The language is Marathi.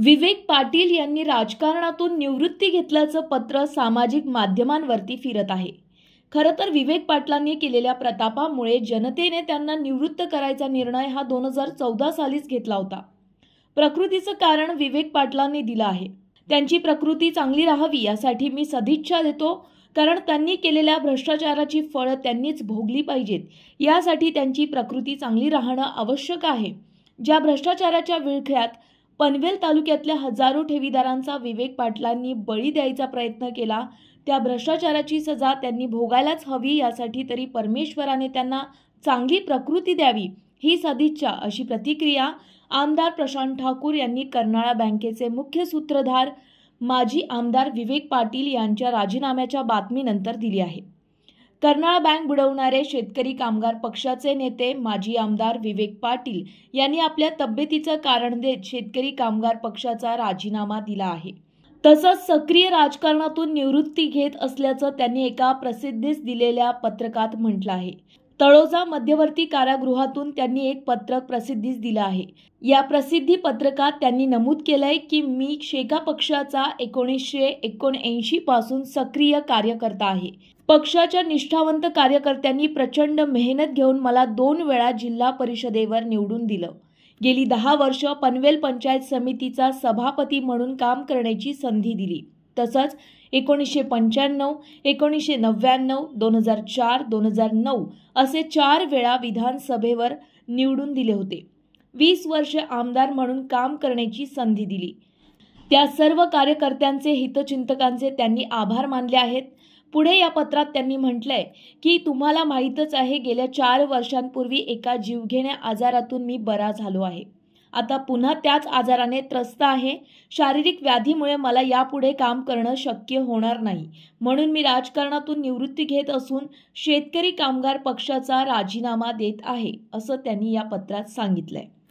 विवेक पाटील यांनी राजकारणातून निवृत्ती घेतल्याचं पत्र सामाजिक माध्यमांवरती फिरत आहे खरं तर विवेक पाटलांनी केलेल्या प्रतापामुळे जनतेने त्यांना निवृत्त करायचा निर्णय हा दोन हजार चौदा सालीच घेतला होता प्रकृतीचं कारण विवेक पाटलांनी दिलं आहे त्यांची प्रकृती चांगली राहावी यासाठी मी सदिच्छा देतो कारण त्यांनी केलेल्या भ्रष्टाचाराची फळं त्यांनीच भोगली पाहिजेत यासाठी त्यांची प्रकृती चांगली राहणं आवश्यक आहे ज्या भ्रष्टाचाराच्या विळख्यात पनवेल तालुक्यातल्या हजारो ठेवीदारांचा विवेक पाटलांनी बळी द्यायचा प्रयत्न केला त्या भ्रष्टाचाराची सजा त्यांनी भोगायलाच हवी यासाठी तरी परमेश्वराने त्यांना चांगली प्रकृती द्यावी ही सदिच्छा अशी प्रतिक्रिया आमदार प्रशांत ठाकूर यांनी कर्नाळा बँकेचे मुख्य सूत्रधार माजी आमदार विवेक पाटील यांच्या राजीनाम्याच्या बातमीनंतर दिली आहे कर्नाळ बँक बुडवणारे शेतकरी कामगार पक्षाचे नेते माजी आमदार विवेक पाटील यांनी आपल्या तब्येतीचं कारण देत शेतकरी कामगार पक्षाचा राजीनामा दिला आहे तसंच सक्रिय राजकारणातून निवृत्ती घेत असल्याचं त्यांनी एका प्रसिद्धीस दिलेल्या पत्रकात म्हटलं आहे तळोजा मध्यवर्ती कारागृहातून त्यांनी एक पत्रक प्रसिद्धीस दिलं आहे या प्रसिद्धी पत्रकात त्यांनी नमूद केलंय की मी शेका पक्षाचा एकोणीसशे एकोणऐंशी पासून सक्रिय कार्यकर्ता आहे पक्षाच्या निष्ठावंत कार्यकर्त्यांनी प्रचंड मेहनत घेऊन मला दोन वेळा जिल्हा परिषदेवर निवडून दिलं गेली दहा वर्ष पनवेल पंचायत समितीचा सभापती म्हणून काम करण्याची संधी दिली तसंच एकोणीसशे पंच्याण्णव एकोणीसशे नव्याण्णव दोन हजार चार दोन हजार नऊ असे चार वेळा विधानसभेवर निवडून दिले होते वीस वर्षे आमदार म्हणून काम करण्याची संधी दिली त्या सर्व कार्यकर्त्यांचे हितचिंतकांचे त्यांनी आभार मानले आहेत पुढे या पत्रात त्यांनी म्हटलंय की तुम्हाला माहीतच आहे गेल्या चार वर्षांपूर्वी एका जीवघेण्या आजारातून मी बरा झालो आहे आता पुन्हा त्याच आजाराने त्रस्त आहे शारीरिक व्याधीमुळे मला यापुढे काम करणं शक्य होणार नाही म्हणून मी राजकारणातून निवृत्ती घेत असून शेतकरी कामगार पक्षाचा राजीनामा देत आहे असं त्यांनी या पत्रात सांगितलं